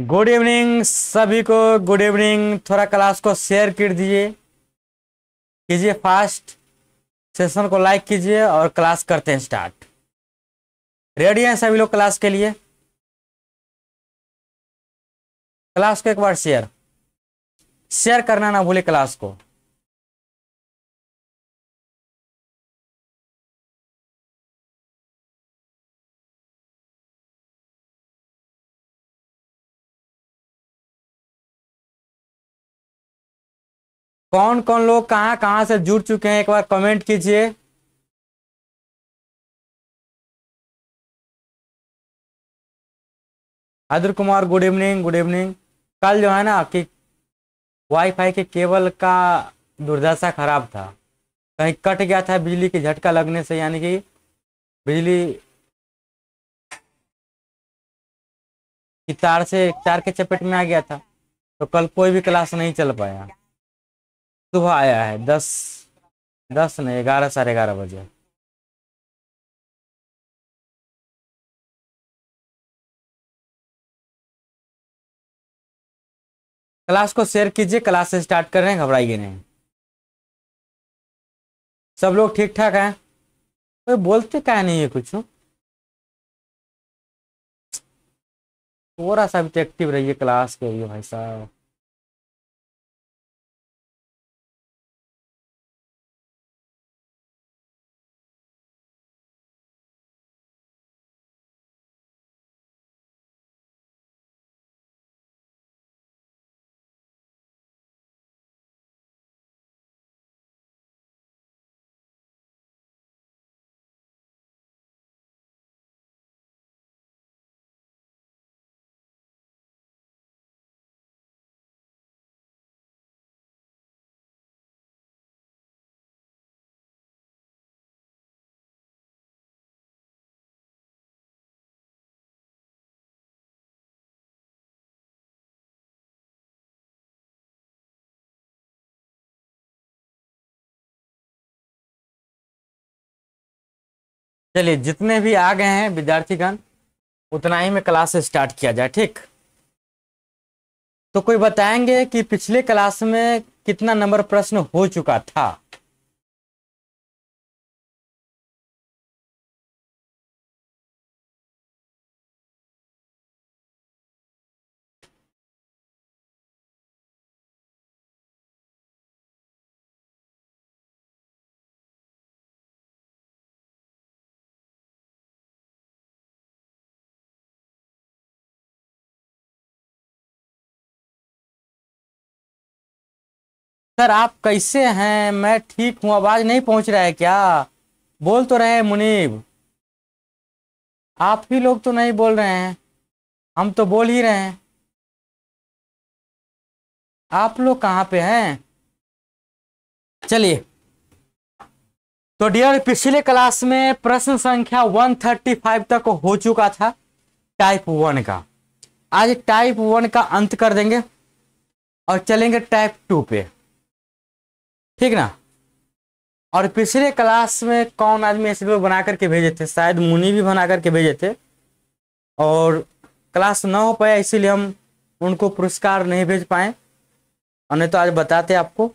Good evening सभी को good evening थोड़ा क्लास को शेयर कर दीजिए कीजिए फास्ट सेशन को लाइक कीजिए और क्लास करते हैं स्टार्ट रेडी हैं सभी लोग क्लास के लिए क्लास को एक बार शेयर शेयर करना ना भूले क्लास को कौन कौन लोग कहाँ कहां से जुड़ चुके हैं एक बार कमेंट कीजिए Adar Kumar good evening good evening कल जो है ना कि वाईफाई के केबल का दुर्दशा खराब था कहीं कट गया था बिजली के झटका लगने से यानी कि बिजली की तार से तार के चपेट में आ गया था तो कल कोई भी क्लास नहीं चल पाया सुबह आया है दस दस नहीं ग्यारह साढ़े ग्यारह बजे क्लास को शेयर कीजिए क्लास से स्टार्ट कर रहे हैं घबराइए नहीं सब लोग ठीक ठाक हैं कोई बोलते क्या नहीं है कुछ थोड़ा सा तो एक्टिव रहिए क्लास के लिए भाई साहब चलिए जितने भी आ गए हैं विद्यार्थीगण उतना ही में क्लास स्टार्ट किया जाए ठीक तो कोई बताएंगे कि पिछले क्लास में कितना नंबर प्रश्न हो चुका था सर आप कैसे हैं मैं ठीक हूँ आवाज नहीं पहुंच रहा है क्या बोल तो रहे हैं मुनीब आप ही लोग तो नहीं बोल रहे हैं हम तो बोल ही रहे हैं आप लोग कहाँ पे हैं चलिए तो डियर पिछले क्लास में प्रश्न संख्या 135 तक हो चुका था टाइप वन का आज टाइप वन का अंत कर देंगे और चलेंगे टाइप टू पे ठीक ना और पिछले क्लास में कौन आदमी ऐसे लोग बना करके भेजे थे शायद मुनि भी बना करके भेजे थे और क्लास ना हो पाया इसीलिए हम उनको पुरस्कार नहीं भेज पाए और नहीं तो आज बताते आपको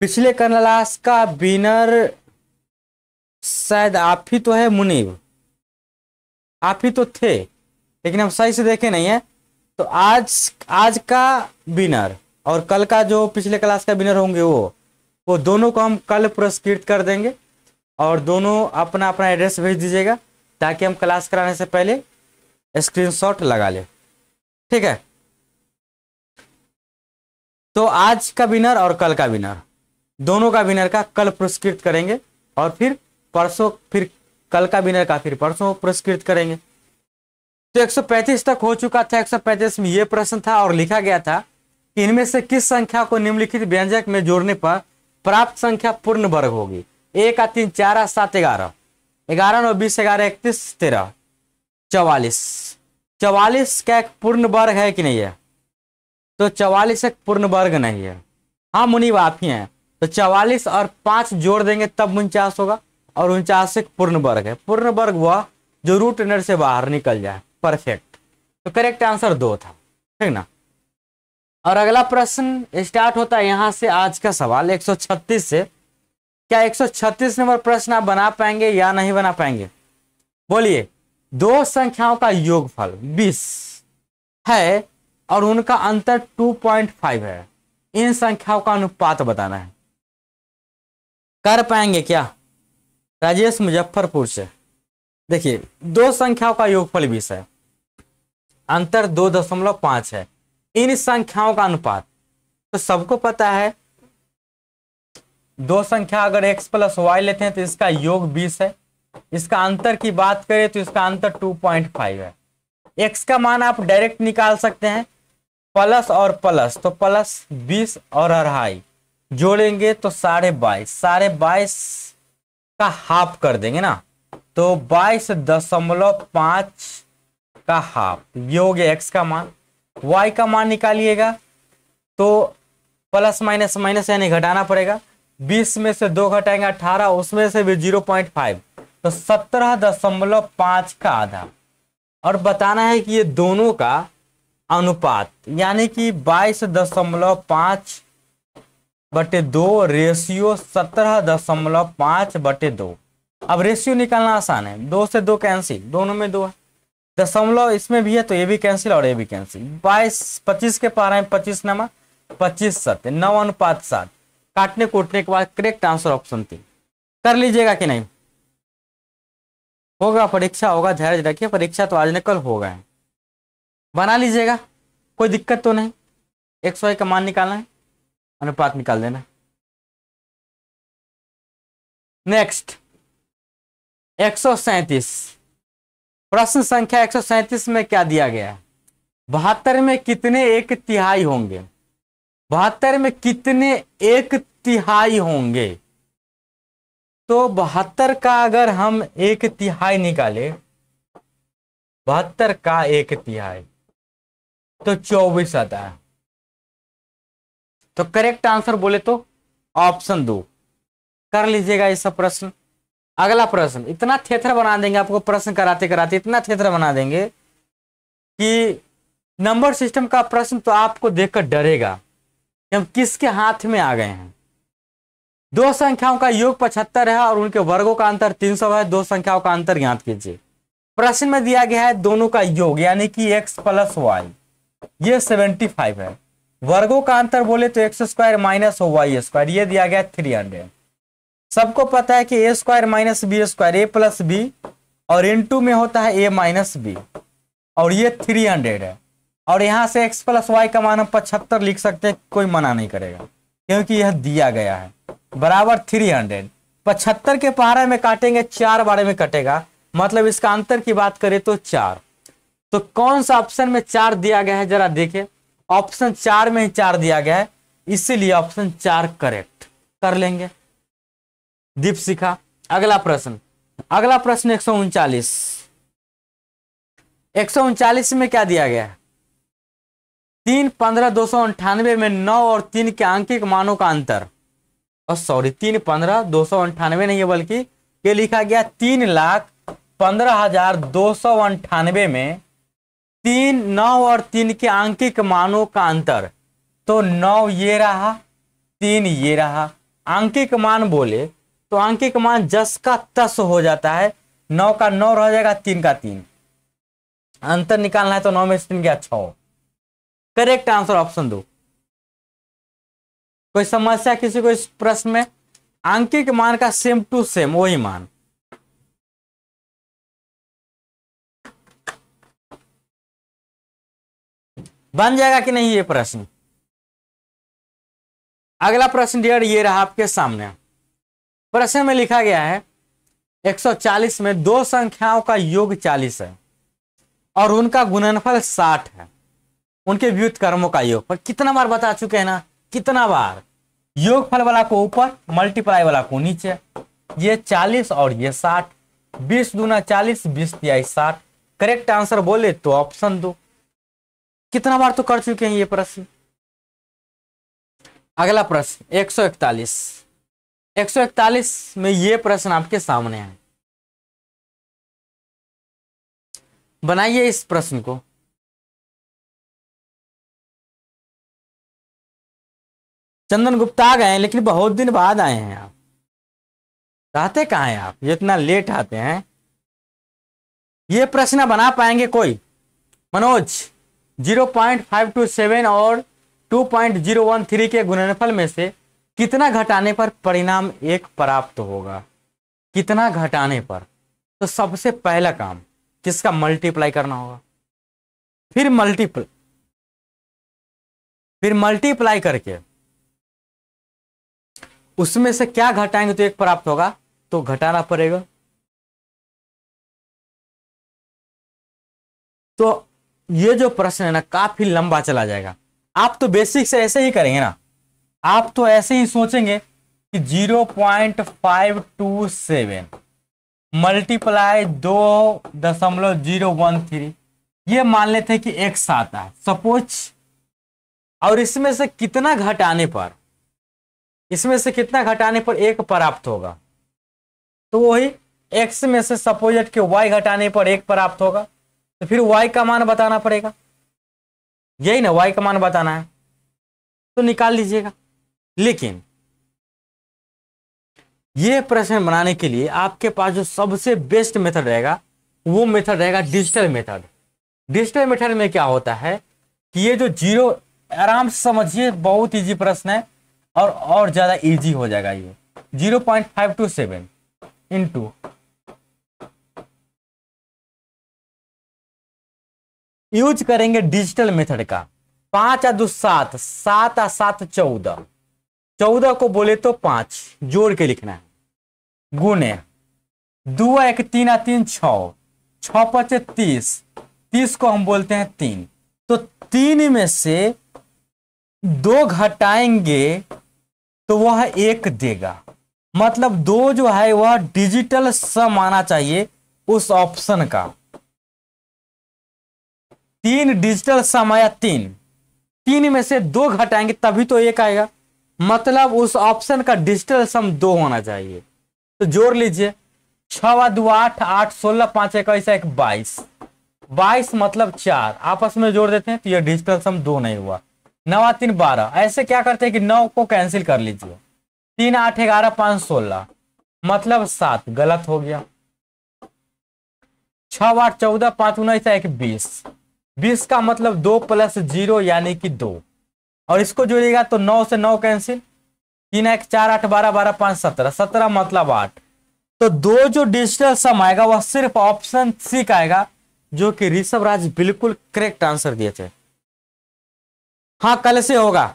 पिछले क्लास का विनर शायद आप ही तो है मुनीब आप ही तो थे लेकिन हम सही से देखे नहीं है तो आज आज का विनर और कल का जो पिछले क्लास का विनर होंगे वो वो दोनों को हम कल पुरस्कृत कर देंगे और दोनों अपना अपना एड्रेस भेज दीजिएगा ताकि हम क्लास कराने से पहले स्क्रीनशॉट लगा लें ठीक है तो आज का विनर और कल का विनर दोनों का विनर का कल पुरस्कृत करेंगे और फिर परसों फिर कल का विनर का फिर परसों पुरस्कृत करेंगे तो 135 तक हो चुका था 135 में ये प्रश्न था और लिखा गया था इनमें से किस संख्या को निम्नलिखित व्यंजक में जोड़ने पर प्राप्त संख्या पूर्ण वर्ग होगी एक आ तीन चार सात ग्यारह ग्यारह नौ बीस ग्यारह इकतीस तेरह चवालीस चवालीस का एक पूर्ण वर्ग है कि नहीं है तो चवालीस एक पूर्ण वर्ग नहीं है हाँ मुनीब आप ही हैं तो चवालीस और पांच जोड़ देंगे तब उनचास होगा और उनचास एक पूर्ण वर्ग है पूर्ण वर्ग वह जो रूट से बाहर निकल जाए परफेक्ट तो करेक्ट आंसर दो था ठीक ना और अगला प्रश्न स्टार्ट होता है यहां से आज का सवाल 136 से क्या 136 नंबर प्रश्न आप बना पाएंगे या नहीं बना पाएंगे बोलिए दो संख्याओं का योगफल 20 है और उनका अंतर 2.5 है इन संख्याओं का अनुपात बताना है कर पाएंगे क्या राजेश मुजफ्फरपुर से देखिए दो संख्याओं का योगफल 20 है अंतर 2.5 है इन संख्याओं का अनुपात तो सबको पता है दो संख्या अगर x प्लस वाई लेते हैं तो इसका योग 20 है इसका अंतर की बात करें तो इसका अंतर 2.5 है x का मान आप डायरेक्ट निकाल सकते हैं प्लस और प्लस तो प्लस 20 और अढ़ाई जोड़ेंगे तो साढ़े बाईस साढ़े बाईस का हाफ कर देंगे ना तो बाईस दशमलव पांच का हाफ योग एक्स का मान वाई का मान निकालिएगा तो प्लस माइनस माइनस यानी घटाना पड़ेगा बीस में से दो घटाएंगे अठारह उसमें से भी जीरो पॉइंट फाइव तो सत्रह दशमलव पांच का आधा और बताना है कि ये दोनों का अनुपात यानी कि बाईस दशमलव पांच बटे दो रेशियो सत्रह दशमलव पांच बटे दो अब रेशियो निकालना आसान है दो से दो कैंसिल दोनों में दो है दशमलव इसमें भी है तो ये भी कैंसिल और ये भी कैंसिल बाईस पच्चीस के पार है पच्चीस नमा पच्चीस सत्य नौ अनुपात सात काटने कूटने के बाद करेक्ट आंसर ऑप्शन तीन कर लीजिएगा कि नहीं होगा परीक्षा होगा धैर्य रखिए परीक्षा तो आज न कल होगा बना लीजिएगा कोई दिक्कत तो नहीं एक सौ का मान निकालना है अनुपात निकाल देना नेक्स्ट एक सौ सैंतीस प्रश्न संख्या एक में क्या दिया गया है बहत्तर में कितने एक तिहाई होंगे बहत्तर में कितने एक तिहाई होंगे तो बहत्तर का अगर हम एक तिहाई निकाले बहत्तर का एक तिहाई तो चौबीस आता है तो करेक्ट आंसर बोले तो ऑप्शन दो कर लीजिएगा ये सब प्रश्न अगला प्रश्न इतना थेथर बना देंगे आपको प्रश्न कराते कराते इतना थेथर बना देंगे कि नंबर सिस्टम का प्रश्न तो आपको देखकर डरेगा कि हम किसके हाथ में आ गए हैं दो संख्याओं का योग पचहत्तर है और उनके वर्गों का अंतर तीन सौ है दो संख्याओं का अंतर ज्ञात कीजिए प्रश्न में दिया गया है दोनों का योग यानी कि एक्स प्लस वाई ये सेवेंटी फाइव है वर्गों का अंतर बोले तो एक्स स्क्वायर माइनस हो वाई स्क्वायर ये दिया गया है थ्री हंड्रेड सबको पता है कि A square minus B square A plus B और इन टू में होता है ए माइनस बी और ये थ्री हंड्रेड है और यहाँ से एक्स प्लस वाई का मान हम पचहत्तर लिख सकते हैं कोई मना नहीं करेगा क्योंकि यह दिया गया है बराबर थ्री हंड्रेड पचहत्तर के पहाड़ा में काटेंगे चार बारे में कटेगा मतलब इसका अंतर की बात करें तो चार तो कौन सा ऑप्शन में चार दिया गया है जरा देखे ऑप्शन चार में ही चार दिया गया है इसीलिए ऑप्शन चार करेक्ट कर लेंगे दीप अगला प्रश्न अगला प्रश्न एक सौ उनचालीस एक सौ उनचालीस में क्या दिया गया तीन पंद्रह दो सौ अंठानवे में नौ और तीन के आंकिक मानों का अंतर और सॉरी तीन पंद्रह दो सौ अंठानवे नहीं है बल्कि ये लिखा गया तीन लाख पंद्रह हजार दो सौ अंठानवे में तीन नौ और तीन के आंकिक मानों का अंतर तो नौ ये रहा तीन ये रहा आंकिक मान बोले तो आंकी का मान जस का तस हो जाता है नौ का नौ रह जाएगा तीन का तीन अंतर निकालना है तो नौ में तीन गया छ करेक्ट आंसर ऑप्शन दो कोई समस्या किसी को इस प्रश्न में आंकिक मान का सेम टू सेम वही मान बन जाएगा कि नहीं ये प्रश्न अगला प्रश्न डियर ये रहा आपके सामने प्रश्न में लिखा गया है 140 में दो संख्याओं का योग 40 है और उनका गुणनफल 60 है उनके व्युत कर्मों का योग पर कितना बार बता चुके हैं ना कितना बार योग फल वाला को ऊपर मल्टीप्लाई वाला को नीचे ये 40 और ये 60 बीस दूना चालीस बीस तिहाई साठ करेक्ट आंसर बोले तो ऑप्शन दो कितना बार तो कर चुके हैं ये प्रश्न अगला प्रश्न 141 141 में ये प्रश्न आपके सामने है बनाइए इस प्रश्न को चंदन गुप्ता आ गए हैं लेकिन बहुत दिन बाद आए हैं आप रहते कहा हैं आप ये इतना लेट आते हैं ये प्रश्न बना पाएंगे कोई मनोज 0.527 और 2.013 के गुणनफल में से कितना घटाने पर परिणाम एक प्राप्त होगा कितना घटाने पर तो सबसे पहला काम किसका मल्टीप्लाई करना होगा फिर मल्टीप्लाई फिर मल्टीप्लाई करके उसमें से क्या घटाएंगे तो एक प्राप्त होगा तो घटाना पड़ेगा तो ये जो प्रश्न है ना काफी लंबा चला जाएगा आप तो बेसिक से ऐसे ही करेंगे ना आप तो ऐसे ही सोचेंगे कि zero point five two seven multiply दो दशमलव जीरो वन थ्री ये मान लेते हैं कि एक्स आता है सपोज और इसमें से कितना घटाने पर इसमें से कितना घटाने पर एक प्राप्त होगा तो वही एक्स में से सपोज के वाई घटाने पर एक प्राप्त होगा तो फिर वाई का मान बताना पड़ेगा यही ना वाई का मान बताना है तो निकाल लीजिएगा लेकिन यह प्रश्न बनाने के लिए आपके पास जो सबसे बेस्ट मेथड रहेगा वो मेथड रहेगा डिजिटल मेथड डिजिटल मेथड में क्या होता है कि ये जो जीरो आराम से समझिए बहुत इजी प्रश्न है और और ज़्यादा इजी हो जाएगा ये zero point five two seven into use करेंगे डिजिटल मेथड का पांच आदू सात सात आ सात चौदह चौदह को बोले तो पांच जोड़ के लिखना है गुने दो एक तीन आ तीन छ छ पच तीस तीस को हम बोलते हैं तीन तो तीन में से दो घटाएंगे तो वह एक देगा मतलब दो जो है वह डिजिटल सम आना चाहिए उस ऑप्शन का तीन डिजिटल सम आया तीन तीन में से दो घटाएंगे तभी तो एक आएगा मतलब उस ऑप्शन का डिजिटल सम दो होना चाहिए तो जोड़ लीजिए छ दो आठ आठ सोलह पांच इक्कीस एक बाईस बाईस मतलब चार आपस में जोड़ देते हैं तो यह डिजिटल सम दो नहीं हुआ नवा तीन बारह ऐसे क्या करते हैं कि नौ को कैंसिल कर लीजिए तीन आठ ग्यारह पांच सोलह मतलब सात गलत हो गया छ आठ चौदह पांच उन्नीस एक बीस बीस का मतलब दो प्लस जीरो यानी कि दो और इसको जोड़िएगा तो नौ से नौ कैंसिल तीन एक चार आठ बारह बारह पांच सत्रह सत्रह मतलब आठ तो दो जो डिजिटल सम आएगा वह सिर्फ ऑप्शन सी का आएगा जो कि ऋषभ राज बिल्कुल करेक्ट आंसर दिए थे हाँ कल से होगा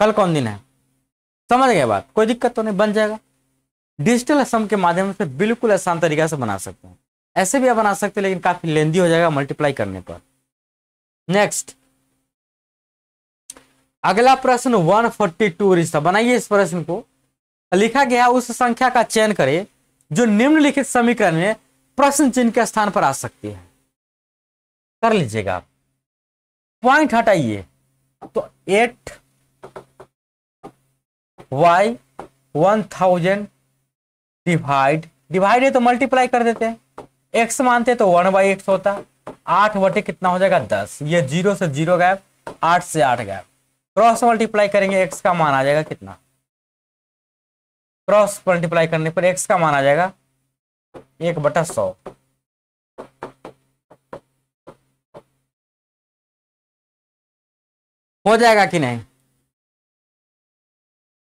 कल कौन दिन है समझ गए बात कोई दिक्कत तो नहीं बन जाएगा डिजिटल सम के माध्यम से बिल्कुल आसान तरीका से बना सकते हैं ऐसे भी आप बना सकते हैं लेकिन काफी लेंदी हो जाएगा मल्टीप्लाई करने पर नेक्स्ट अगला प्रश्न 142 ऋषा बनाइए इस प्रश्न को लिखा गया उस संख्या का चयन करें जो निम्नलिखित समीकरण में प्रश्न चिन्ह के स्थान पर आ सकती है कर लीजिएगा आप पॉइंट हटाइए तो eight Y one thousand divide divide है तो मल्टीप्लाई कर देते हैं एक्स मानते तो वन बाई एक्स होता आठ बटे कितना हो जाएगा दस ये जीरो से जीरो गैप आठ से आठ गैप क्रॉस मल्टीप्लाई करेंगे एक्स का मान आ जाएगा कितना क्रॉस मल्टीप्लाई करने पर एक्स का मान आ जाएगा एक बटा सौ हो जाएगा कि नहीं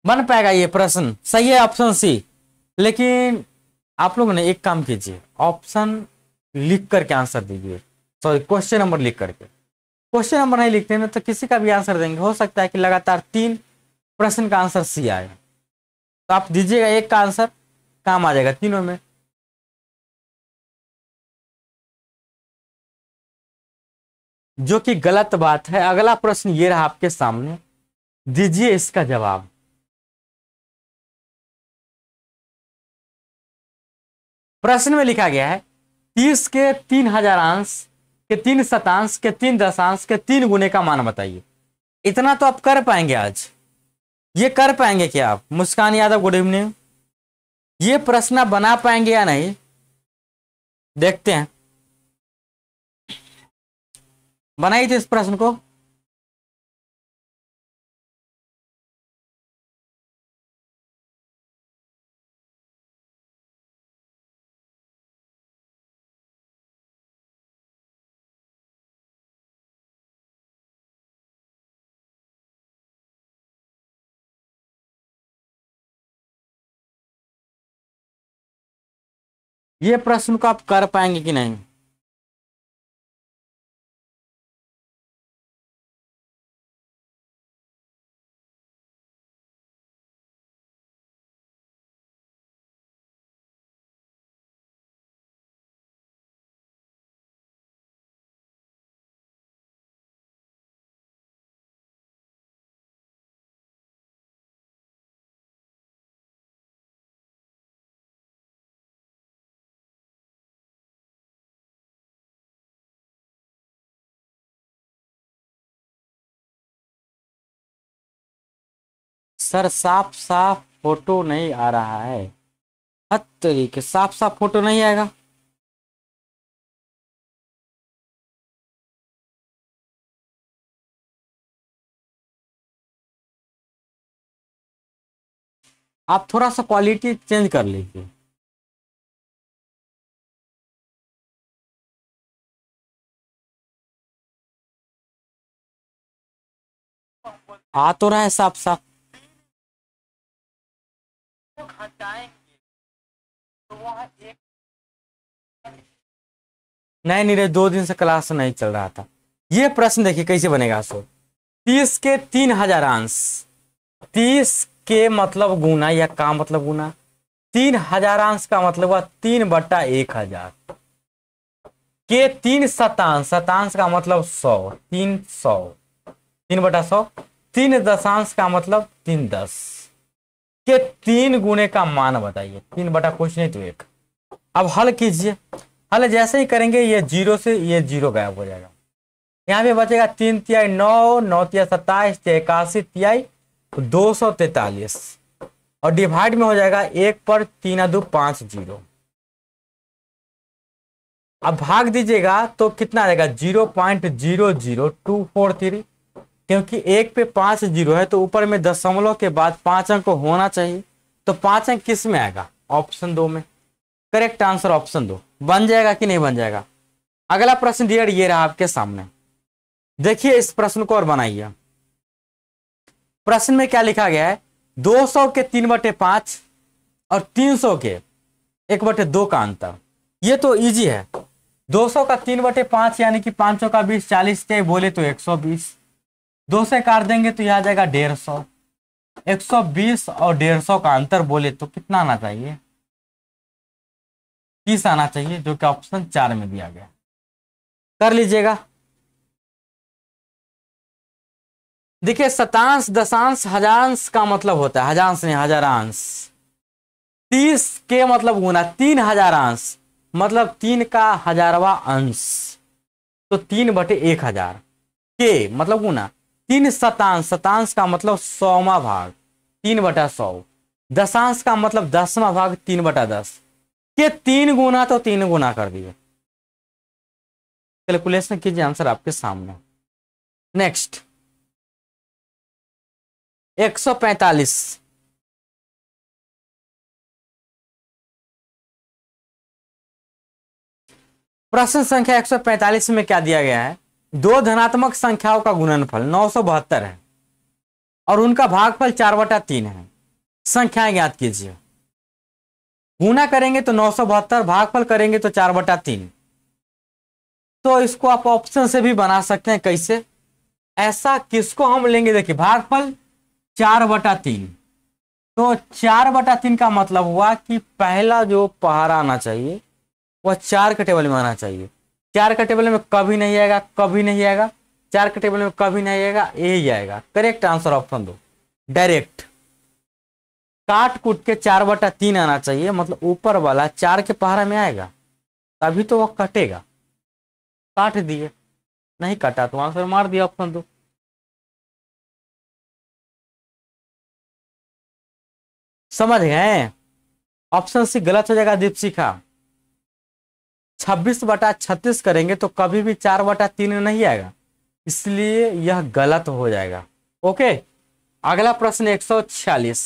बन पाएगा ये प्रश्न सही है ऑप्शन सी लेकिन आप लोगों ने एक काम कीजिए ऑप्शन लिख करके आंसर दीजिए सॉरी क्वेश्चन नंबर लिख करके क्वेश्चन नंबर नहीं लिखते हैं तो किसी का भी आंसर देंगे हो सकता है कि लगातार तीन प्रश्न का आंसर सी आए तो आप दीजिएगा एक का आंसर काम आ जाएगा तीनों में जो कि गलत बात है अगला प्रश्न ये रहा आपके सामने दीजिए इसका जवाब प्रश्न में लिखा गया है तीस के तीन हजार अंश के तीन शतांश के तीन दशांश के तीन गुने का मान बताइए इतना तो आप कर पाएंगे आज ये कर पाएंगे क्या आप मुस्कान यादव गुड इवनिंग ये प्रश्न बना पाएंगे या नहीं देखते हैं बनाई थी इस प्रश्न को ये प्रश्न को आप कर पाएंगे कि नहीं सर साफ साफ फोटो नहीं आ रहा है हद तरीके साफ साफ फोटो नहीं आएगा आप थोड़ा सा क्वालिटी चेंज कर लीजिए आ तो रहा है साफ साफ जब हटाएंगे तो वह एक नहीं नीरज दो दिन से क्लास नहीं चल रहा था ये प्रश्न देखिए कैसे बनेगा सो तीस के तीन हजार अंश तीस के मतलब गुना या का मतलब गुना तीन हजार अंश का मतलब हुआ तीन बट्टा एक हजार के तीन शतांश शतांश का मतलब सौ तीन सौ तीन बटा सौ तीन दशांश का मतलब तीन दस के तीन गुणे का मान बताइए तीन बटा कुछ नहीं तो एक अब हल कीजिए हल जैसे ही करेंगे ये जीरो से ये जीरो गायब हो जाएगा यहाँ पे बचेगा तीन तिहाई नौ नौ तिया सत्ताईस तिया इक्यासी तिहाई दो सौ तैतालीस और डिवाइड में हो जाएगा एक पर तीन दो पांच जीरो अब भाग दीजिएगा तो कितना आएगा zero point zero zero two four three क्योंकि एक पे पांच जीरो है तो ऊपर में दशमलव के बाद पांच अंक होना चाहिए तो पांच अंक किस में आएगा ऑप्शन दो में करेक्ट आंसर ऑप्शन दो बन जाएगा कि नहीं बन जाएगा अगला प्रश्न डियर ये रहा आपके सामने देखिए इस प्रश्न को और बनाइए प्रश्न में क्या लिखा गया है 200 के तीन बटे पांच और 300 के एक बटे दो का अंतर ये तो इजी है 200 का तीन बटे पांच यानी कि पांचों का बीस चालीस के बोले तो 120 दो से काट देंगे तो यह आ जाएगा डेढ़ सौ एक सौ बीस और डेढ़ सौ का अंतर बोले तो कितना आना चाहिए तीस आना चाहिए जो कि ऑप्शन चार में दिया गया कर लीजिएगा देखिए शतांश दशांश हजारांश का मतलब होता है हजांश नहीं हजारांश तीस के मतलब गुना तीन हजारांश मतलब तीन का हजारवा अंश तो तीन बटे एक हजार के मतलब गुना तीन शतांश शतांश का मतलब सौवा भाग तीन बटा सौ दशांश का मतलब दसवा भाग तीन बटा दस के तीन गुना तो तीन गुना कर दिए कैलकुलेशन कीजिए आंसर आपके सामने नेक्स्ट 145 प्रश्न संख्या 145 में क्या दिया गया है दो धनात्मक संख्याओं का गुणनफल नौ सौ बहत्तर है और उनका भागफल चार बटा तीन है संख्याएं ज्ञात कीजिए गुना करेंगे तो नौ सौ बहत्तर भागफल करेंगे तो चार बटा तीन तो इसको आप ऑप्शन से भी बना सकते हैं कैसे ऐसा किसको हम लेंगे देखिए भागफल चार बटा तीन तो चार बटा तीन का मतलब हुआ कि पहला जो पहाड़ आना चाहिए वह चार के टेबल में आना चाहिए चार का टेबल में कभी नहीं आएगा कभी नहीं आएगा चार के टेबल में कभी नहीं आएगा यही आएगा करेक्ट आंसर ऑप्शन दो डायरेक्ट काट कूट के चार बटा तीन आना चाहिए मतलब ऊपर वाला चार के पहाड़ा में आएगा तभी तो वह कटेगा काट दिए नहीं कटा तो आंसर मार दिया ऑप्शन दो समझ गए ऑप्शन सी गलत हो जाएगा दीपशिखा छब्बीस बटा छत्तीस करेंगे तो कभी भी चार बटा तीन नहीं आएगा इसलिए यह गलत हो जाएगा ओके अगला प्रश्न एक सौ छियालीस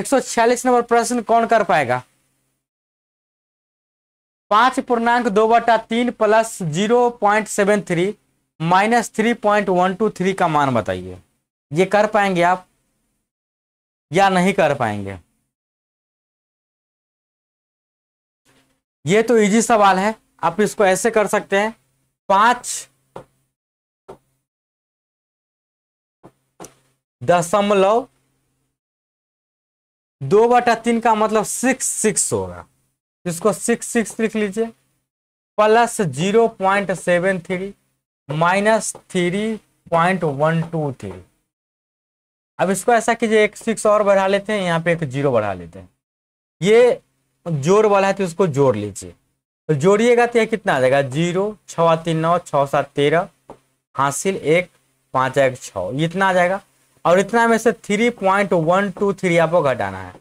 एक सौ छियालीस नंबर प्रश्न कौन कर पाएगा पांच पूर्णांक दो बटा तीन plus zero point seven three minus three point one two three का मान बताइए ये कर पाएंगे आप या नहीं कर पाएंगे ये तो इजी सवाल है आप इसको ऐसे कर सकते हैं पांच दशमलव दो बटा तीन का मतलब सिक्स सिक्स होगा इसको सिक्स सिक्स लिख लीजिए plus zero point seven three minus three point one two three अब इसको ऐसा कीजिए एक सिक्स और बढ़ा लेते हैं यहाँ पे एक जीरो बढ़ा लेते हैं ये जोड़ वाला है तो उसको जोड़ लीजिए तो जोड़िएगा तो यह कितना आ जाएगा जीरो छ तीन नौ छ सात तेरह हासिल एक पाँच एक छः इतना आ जाएगा और इतना में से three point one two three आपको घटाना है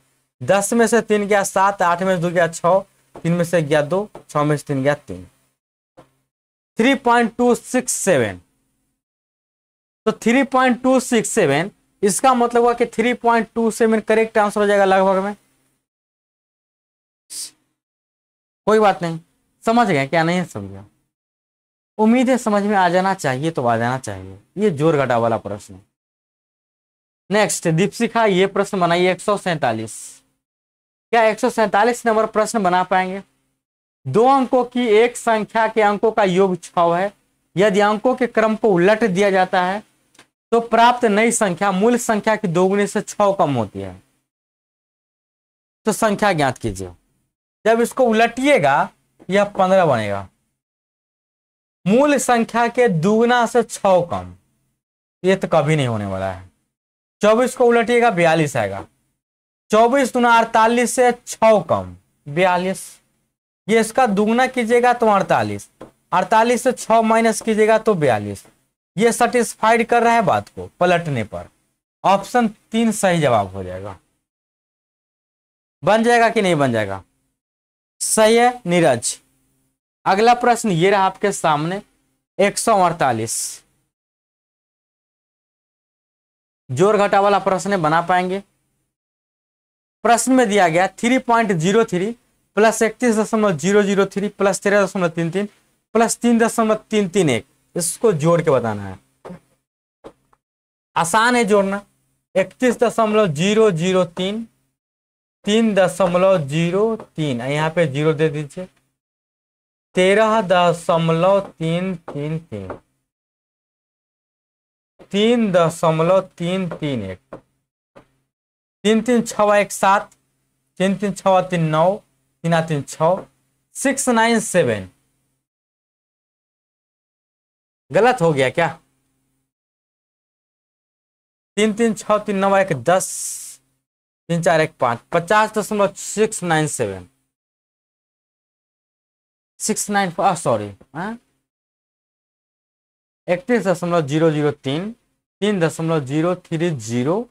दस में से तीन गया सात आठ में से दो गया छः तीन में से गया दो छ में से तीन गया तीन three point two six seven तो three point two six seven इसका मतलब हुआ कि three point two seven correct answer हो जाएगा लगभग में कोई बात नहीं समझ गए क्या नहीं समझा उम्मीद है समझ में आ जाना चाहिए तो आ जाना चाहिए ये जोर घटा वाला प्रश्न नेक्स्ट दीपशिखा ये प्रश्न बनाइए एक क्या एक नंबर प्रश्न बना पाएंगे दो अंकों की एक संख्या के अंकों का योग छ है यदि अंकों के क्रम को उलट दिया जाता है तो प्राप्त नई संख्या मूल संख्या की दोगुने से छ कम होती है तो संख्या ज्ञात कीजिए जब इसको उलटिएगा यह पंद्रह बनेगा मूल संख्या के दुगना से छ कम ये तो कभी नहीं होने वाला है चौबीस को उलटिएगा बयालीस आएगा चौबीस दुना अड़तालीस से छ कम बयालीस ये इसका दुगना कीजिएगा तो अड़तालीस अड़तालीस से छ माइनस कीजिएगा तो बयालीस ये सेटिस्फाइड कर रहा है बात को पलटने पर ऑप्शन तीन सही जवाब हो जाएगा बन जाएगा कि नहीं बन जाएगा सही है नीरज अगला प्रश्न ये रहा आपके सामने एक सौ अड़तालीस जोर घटा वाला प्रश्न बना पाएंगे प्रश्न में दिया गया three point zero three plus इकतीस दशमलव जीरो जीरो थ्री प्लस तेरह दशमलव तीन तीन प्लस तीन दशमलव तीन तीन एक इसको जोड़ के बताना है आसान है जोड़ना इकतीस दशमलव जीरो जीरो तीन तीन दशमलव जीरो तीन यहाँ पे जीरो दे दीजिए तेरह दशमलव तीन तीन तीन तीन दशमलव तीन तीन एक तीन तीन छ एक सात तीन तीन छ तीन नौ तीन तीन छ सिक्स नाइन सेवन गलत हो गया क्या तीन तीन छ तीन नौ एक दस तीन चार एक पांच पचास दशमलव six nine seven six nine sorry हाँ? इकतीस दशमलव जीरो जीरो तीन तीन दशमलव जीरो थ्री जीरो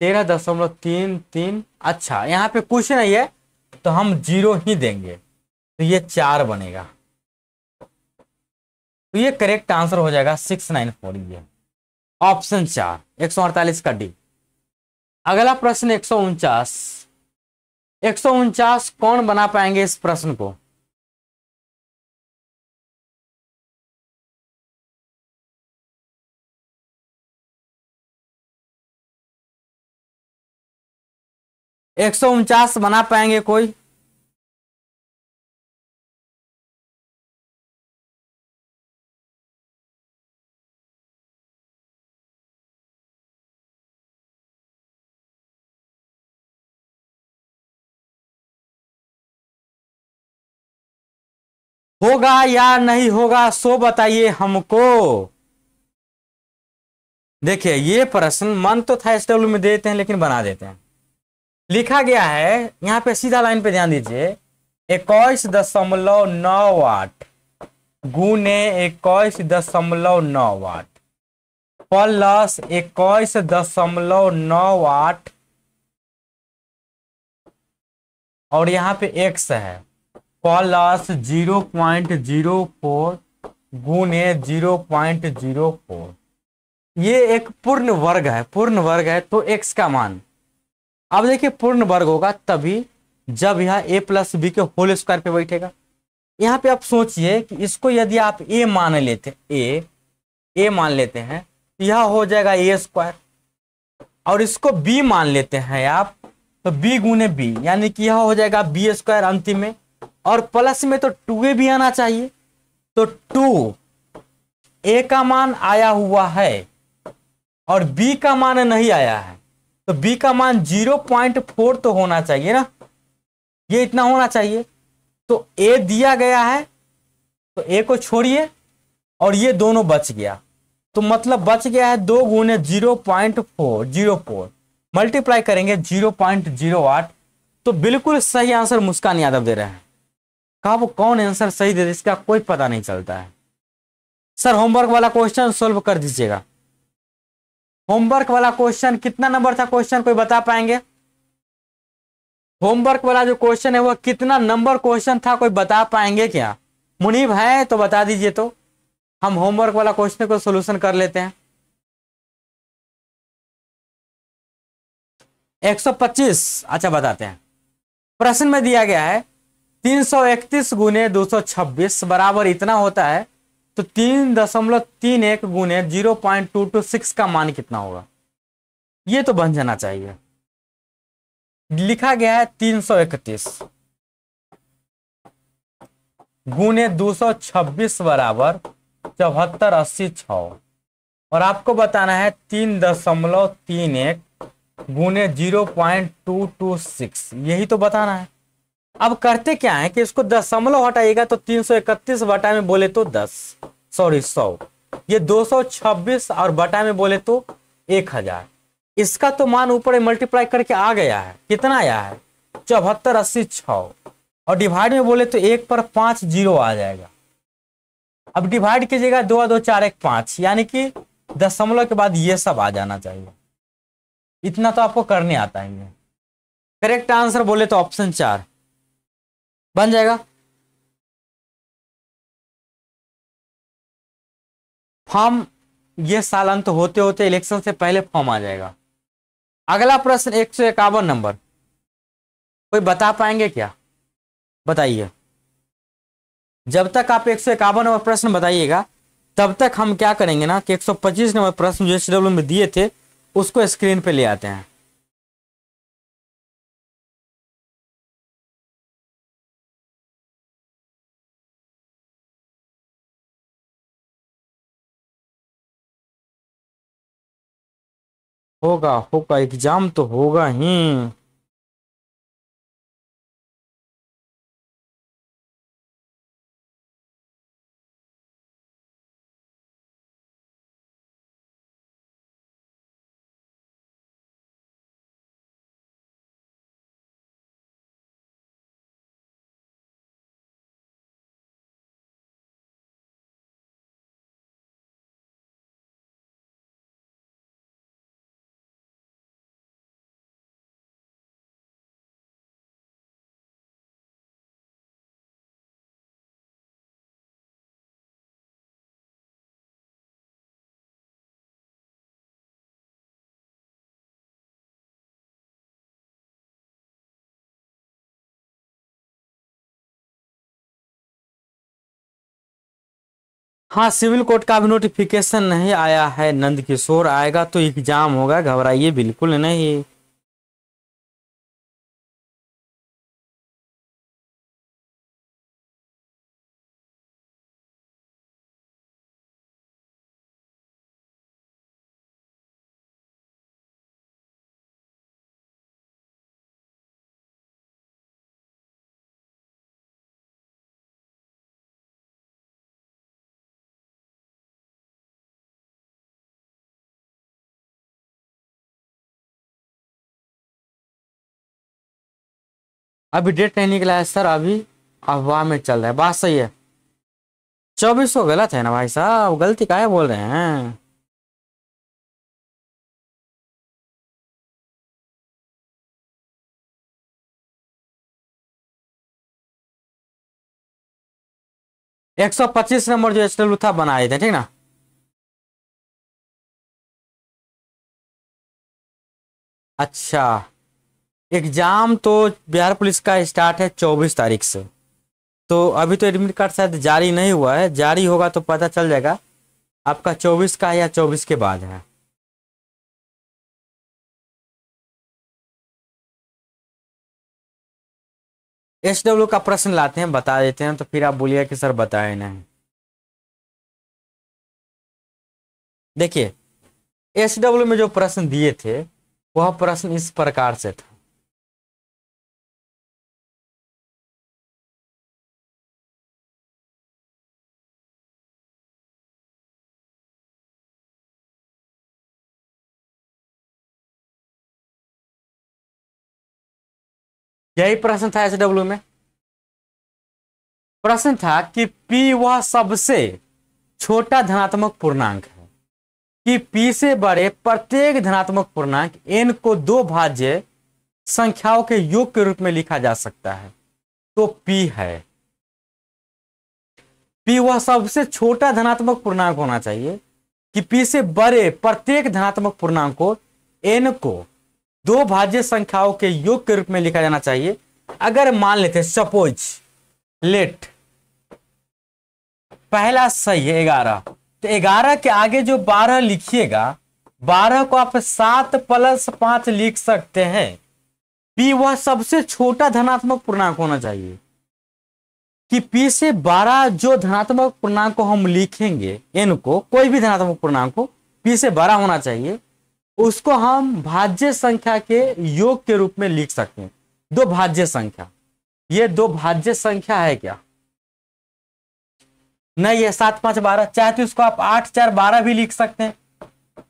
तेरह दशमलव तीन तीन अच्छा यहाँ पे कुछ नहीं है तो हम जीरो ही देंगे तो ये चार बनेगा तो ये करेक्ट आंसर हो जाएगा सिक्स नाइन फोर ये ऑप्शन चार एक सौ अड़तालीस का डी अगला प्रश्न एक सौ उनचास एक सौ उनचास कौन बना पाएंगे इस प्रश्न को एक सौ उनचास बना पाएंगे कोई होगा या नहीं होगा सो बताइए हमको देखिए ये प्रश्न मन तो था एस डब्ल्यू में देते हैं लेकिन बना देते हैं लिखा गया है यहाँ पे सीधा लाइन पे ध्यान दीजिए इक्कीस दशमलव नौ वाट गुने इक्कीस दशमलव नौ वाट प्लस इक्कीस दशमलव नौ वाट और यहाँ पे एक्स है plus zero point zero four गुने जीरो पॉइंट जीरो फोर ये एक पूर्ण वर्ग है पूर्ण वर्ग है तो एक्स का मान अब देखिए पूर्ण वर्ग होगा तभी जब यह ए प्लस बी के होल स्क्वायर पे बैठेगा यहाँ पे आप सोचिए कि इसको यदि आप ए मान लेते ए ए मान लेते हैं तो यह हो जाएगा ए स्क्वायर और इसको बी मान लेते हैं आप तो बी गुने बी यानी कि यह हो जाएगा बी स्क्वायर अंतिम में और प्लस में तो टू ए भी आना चाहिए तो टू ए का मान आया हुआ है और बी का मान नहीं आया है तो बी का मान जीरो पॉइंट फोर तो होना चाहिए ना ये इतना होना चाहिए तो ए दिया गया है तो ए को छोड़िए और ये दोनों बच गया तो मतलब बच गया है दो गुने zero point four zero four multiply करेंगे जीरो पॉइंट जीरो आठ तो बिल्कुल सही आंसर मुस्कान यादव दे रहे हैं का वो कौन आंसर सही दे इसका कोई पता नहीं चलता है सर होमवर्क वाला क्वेश्चन सोल्व कर दीजिएगा होमवर्क वाला क्वेश्चन कितना नंबर था क्वेश्चन कोई बता पाएंगे होमवर्क वाला जो क्वेश्चन है वह कितना नंबर क्वेश्चन था कोई बता पाएंगे क्या मुनीब है तो बता दीजिए तो हम होमवर्क वाला क्वेश्चन को सोल्यूशन कर लेते हैं 125 अच्छा बताते हैं प्रश्न में दिया गया है तीन सौ इकतीस गुने दो सौ छब्बीस बराबर इतना होता है तो तीन दशमलव तीन एक गुने zero point two two six का मान कितना होगा ये तो बन जाना चाहिए लिखा गया है तीन सौ इकतीस गुने दो सौ छब्बीस बराबर चौहत्तर अस्सी छ और आपको बताना है तीन दशमलव तीन एक गुने zero point two two six यही तो बताना है अब करते क्या है कि इसको दशमलव हटाइएगा तो तीन सौ इकतीस बटा में बोले तो दस सॉरी सौ ये दो सौ छब्बीस और बटा में बोले तो एक हजार इसका तो मान ऊपर मल्टीप्लाई करके आ गया है कितना आया है चौहत्तर अस्सी छ और डिवाइड में बोले तो एक पर पांच जीरो आ जाएगा अब डिवाइड कीजिएगा दो दो चार एक पांच यानी कि दशमलव के बाद ये सब आ जाना चाहिए इतना तो आपको करने आता ही है करेक्ट आंसर बोले तो ऑप्शन चार बन जाएगा फॉर्म ये साल अंत होते होते इलेक्शन से पहले फॉर्म आ जाएगा अगला प्रश्न एक सौ इक्यावन नंबर कोई बता पाएंगे क्या बताइए जब तक आप एक सौ इक्यावन नंबर प्रश्न बताइएगा तब तक हम क्या करेंगे ना कि 125 नंबर प्रश्न जो एस में दिए थे उसको स्क्रीन पे ले आते हैं होगा होगा एग्जाम तो होगा ही हाँ सिविल कोर्ट का भी नोटिफिकेशन नहीं आया है नंद किशोर आएगा तो एग्जाम होगा घबराइए बिल्कुल नहीं अभी डेट नहीं निकला है सर अभी अफवाह में चल रहा है बात सही है चौबीस सौ गलत है ना भाई साहब गलती का है बोल रहे हैं एक सौ पच्चीस नंबर जो एच था बनाए थे ठीक ना अच्छा एग्ज़ाम तो बिहार पुलिस का स्टार्ट है चौबीस तारीख से तो अभी तो एडमिट कार्ड शायद जारी नहीं हुआ है जारी होगा तो पता चल जाएगा आपका चौबीस का है या चौबीस के बाद है एस डब्ल्यू का प्रश्न लाते हैं बता देते हैं तो फिर आप बोलिए कि सर बताए नहीं देखिए एस डब्ल्यू में जो प्रश्न दिए थे वह प्रश्न इस प्रकार से था यही प्रश्न था एसडब्ल्यू डब्ल्यू में प्रश्न था कि P वह सबसे छोटा धनात्मक पूर्णांक है कि P से बड़े प्रत्येक धनात्मक पूर्णांक N को दो भाज्य संख्याओं के योग के रूप में लिखा जा सकता है तो P है P वह सबसे छोटा धनात्मक पूर्णांक होना चाहिए कि P से बड़े प्रत्येक धनात्मक पूर्णांक को N को दो भाज्य संख्याओं के योग के रूप में लिखा जाना चाहिए अगर मान लेते सपोज लेट पहला सही है ग्यारह तो ग्यारह के आगे जो बारह लिखिएगा बारह को आप सात प्लस पांच लिख सकते हैं पी वह सबसे छोटा धनात्मक पूर्णांक होना चाहिए कि पी से बारह जो धनात्मक पूर्णांक को हम लिखेंगे एन को कोई भी धनात्मक पूर्णांक को पी से बारह होना चाहिए उसको हम भाज्य संख्या के योग के रूप में लिख सकते हैं दो भाज्य संख्या ये दो भाज्य संख्या है क्या नहीं है सात पांच बारह चाहे तो इसको आप आठ चार बारह भी लिख सकते हैं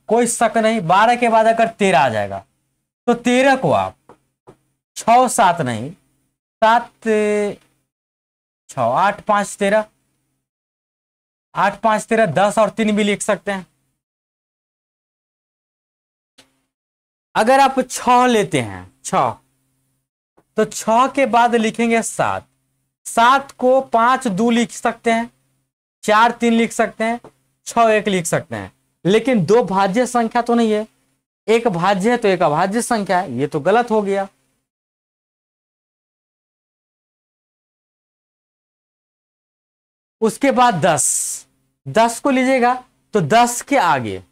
कोई शक नहीं बारह के बाद अगर तेरह आ जाएगा तो तेरह को आप छ सात नहीं सात छ आठ पांच तेरह आठ पांच तेरह दस और तीन भी लिख सकते हैं अगर आप छ लेते हैं छ तो छ के बाद लिखेंगे सात सात को पांच दो लिख सकते हैं चार तीन लिख सकते हैं छ एक लिख सकते हैं लेकिन दो भाज्य संख्या तो नहीं है एक भाज्य है तो एक अभाज्य संख्या है ये तो गलत हो गया उसके बाद दस दस को लीजिएगा तो दस के आगे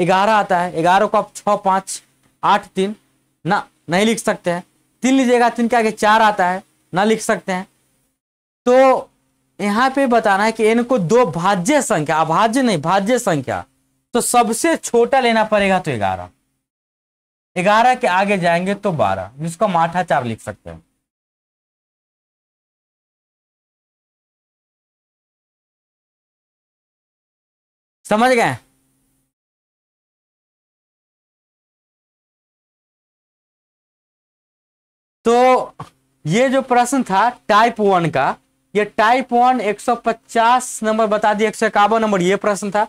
ग्यारह आता है ग्यारह को आप छ पांच आठ तीन ना नहीं लिख सकते हैं तीन लीजिएगा तीन के आगे चार आता है ना लिख सकते हैं तो यहाँ पे बताना है कि एन को दो भाज्य संख्या अभाज्य नहीं भाज्य संख्या तो सबसे छोटा लेना पड़ेगा तो ग्यारह ग्यारह के आगे जाएंगे तो बारह जिसको हम आठा चार लिख सकते हैं समझ गए तो ये जो प्रश्न था टाइप वन का ये टाइप वन 150 नंबर बता दिए एक नंबर ये प्रश्न था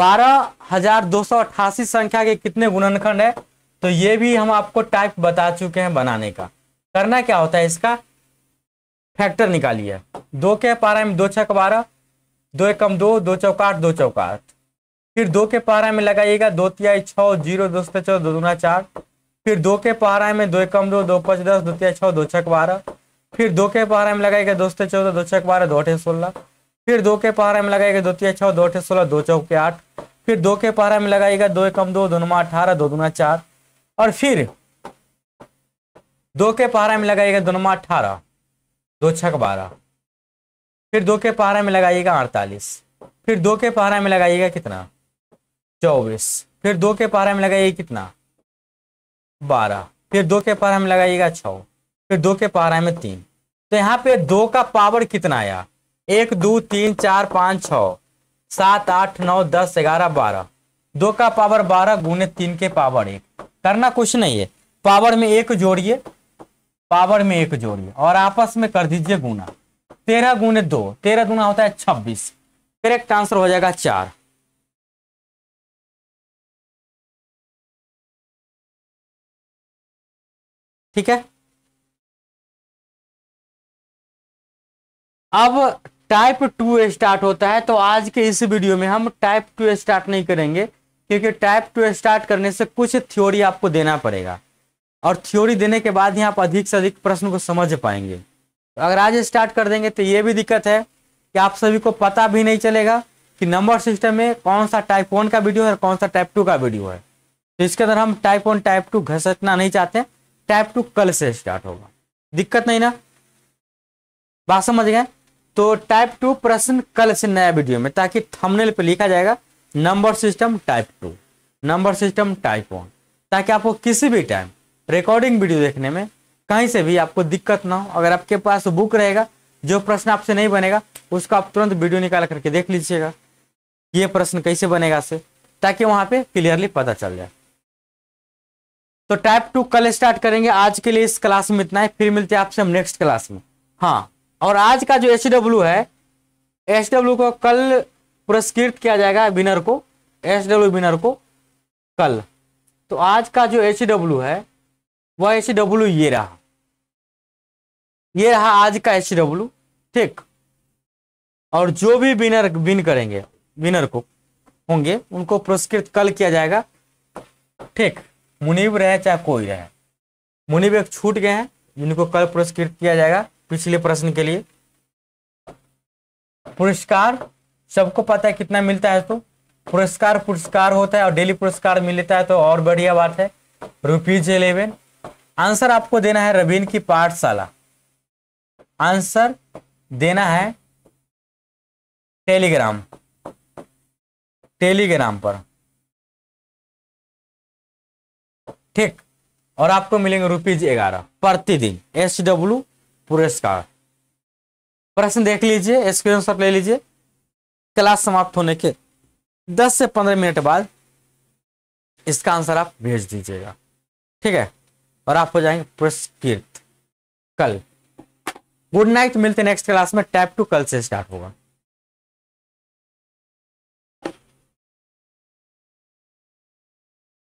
बारह हजार दो सौ अट्ठासी संख्या के कितने गुणनखंड है तो ये भी हम आपको टाइप बता चुके हैं बनाने का करना क्या होता है इसका फैक्टर निकालिए दो के पारा में दो छक बारह दो एकम दो दो चौकाट दो चौकाट फिर दो के पारा में लगाइएगा दो तिहाई छः जीरो दो सौ चौदह दो दूना चार फिर दो के आए में दो कम दो दो पच दस दो तीन छः दो छक बारह फिर दो के पहारा में लगाएगा दो से चौदह दो छक बारह दो अठे सोलह फिर दो के पहारा में लगाएगा दो तीन छः दो अठे सोलह दो चौके आठ फिर दो के पहारा में लगाएगा दो एकम दो दो अठारह दो दुना चार और फिर दो के पहारा में लगाइएगा दो अठारह दो छक बारह फिर दो के पहारा में लगाइएगा अड़तालीस फिर दो के पहारा में लगाइएगा कितना चौबीस फिर दो के पहारा में लगाइएगा कितना बारह फिर दो के पार हमें लगाइएगा छ फिर दो के पार हमें तीन तो यहाँ पे दो का पावर कितना आया एक दो तीन चार पाँच छ सात आठ नौ दस ग्यारह बारह दो का पावर बारह गुने तीन के पावर एक करना कुछ नहीं है पावर में एक जोड़िए पावर में एक जोड़िए और आपस में कर दीजिए गुना तेरह गुने दो तेरह गुना होता है छब्बीस करेक्ट आंसर हो जाएगा चार ठीक है अब टाइप टू स्टार्ट होता है तो आज के इस वीडियो में हम टाइप टू स्टार्ट नहीं करेंगे क्योंकि टाइप टू स्टार्ट करने से कुछ थ्योरी आपको देना पड़ेगा और थ्योरी देने के बाद ही आप अधिक से अधिक प्रश्न को समझ पाएंगे तो अगर आज स्टार्ट कर देंगे तो ये भी दिक्कत है कि आप सभी को पता भी नहीं चलेगा कि नंबर सिस्टम में कौन सा टाइप वन का वीडियो है और कौन सा टाइप टू का वीडियो है तो इसके अंदर हम टाइप वन टाइप टू घसटना नहीं चाहते टाइप टू कल से स्टार्ट होगा दिक्कत नहीं ना बात समझ गए तो टाइप टू प्रश्न कल से नया वीडियो में ताकि थंबनेल पे लिखा जाएगा number system type two number system type one ताकि आपको किसी भी टाइम रिकॉर्डिंग वीडियो देखने में कहीं से भी आपको दिक्कत ना हो अगर आपके पास बुक रहेगा जो प्रश्न आपसे नहीं बनेगा उसको आप तुरंत वीडियो निकाल करके देख लीजिएगा ये प्रश्न कैसे बनेगा से ताकि वहां पे क्लियरली पता चल जाए तो टाइप टू कल स्टार्ट करेंगे आज के लिए इस क्लास में इतना है फिर मिलते हैं आपसे हम नेक्स्ट क्लास में हाँ और आज का जो एच डब्ल्यू है एच डब्ल्यू को कल पुरस्कृत किया जाएगा विनर को एच डब्ल्यू विनर को कल तो आज का जो एच डब्ल्यू है वह एच डब्ल्यू ये रहा ये रहा आज का एच डब्ल्यू ठीक और जो भी विनर विन करेंगे विनर को होंगे उनको पुरस्कृत कल किया जाएगा ठीक मुनीब रहे चाहे कोई रहे मुनीब एक छूट गए हैं जिनको कल पुरस्कृत किया जाएगा पिछले प्रश्न के लिए पुरस्कार सबको पता है कितना मिलता है तो पुरस्कार पुरस्कार होता है और डेली पुरस्कार मिलता है तो और बढ़िया बात है रुपीज इलेवन आंसर आपको देना है रवीन की पाठशाला आंसर देना है टेलीग्राम टेलीग्राम पर ठीक और आपको मिलेंगे रुपीज ग्यारह प्रतिदिन एस डब्ल्यू पुरस्कार प्रश्न देख लीजिए शॉट ले लीजिए क्लास समाप्त होने के 10 से 15 मिनट बाद इसका आंसर आप भेज दीजिएगा ठीक है और आप हो जाएंगे पुरस्कृत कल गुड नाइट मिलते नेक्स्ट क्लास में टैप टू कल से स्टार्ट होगा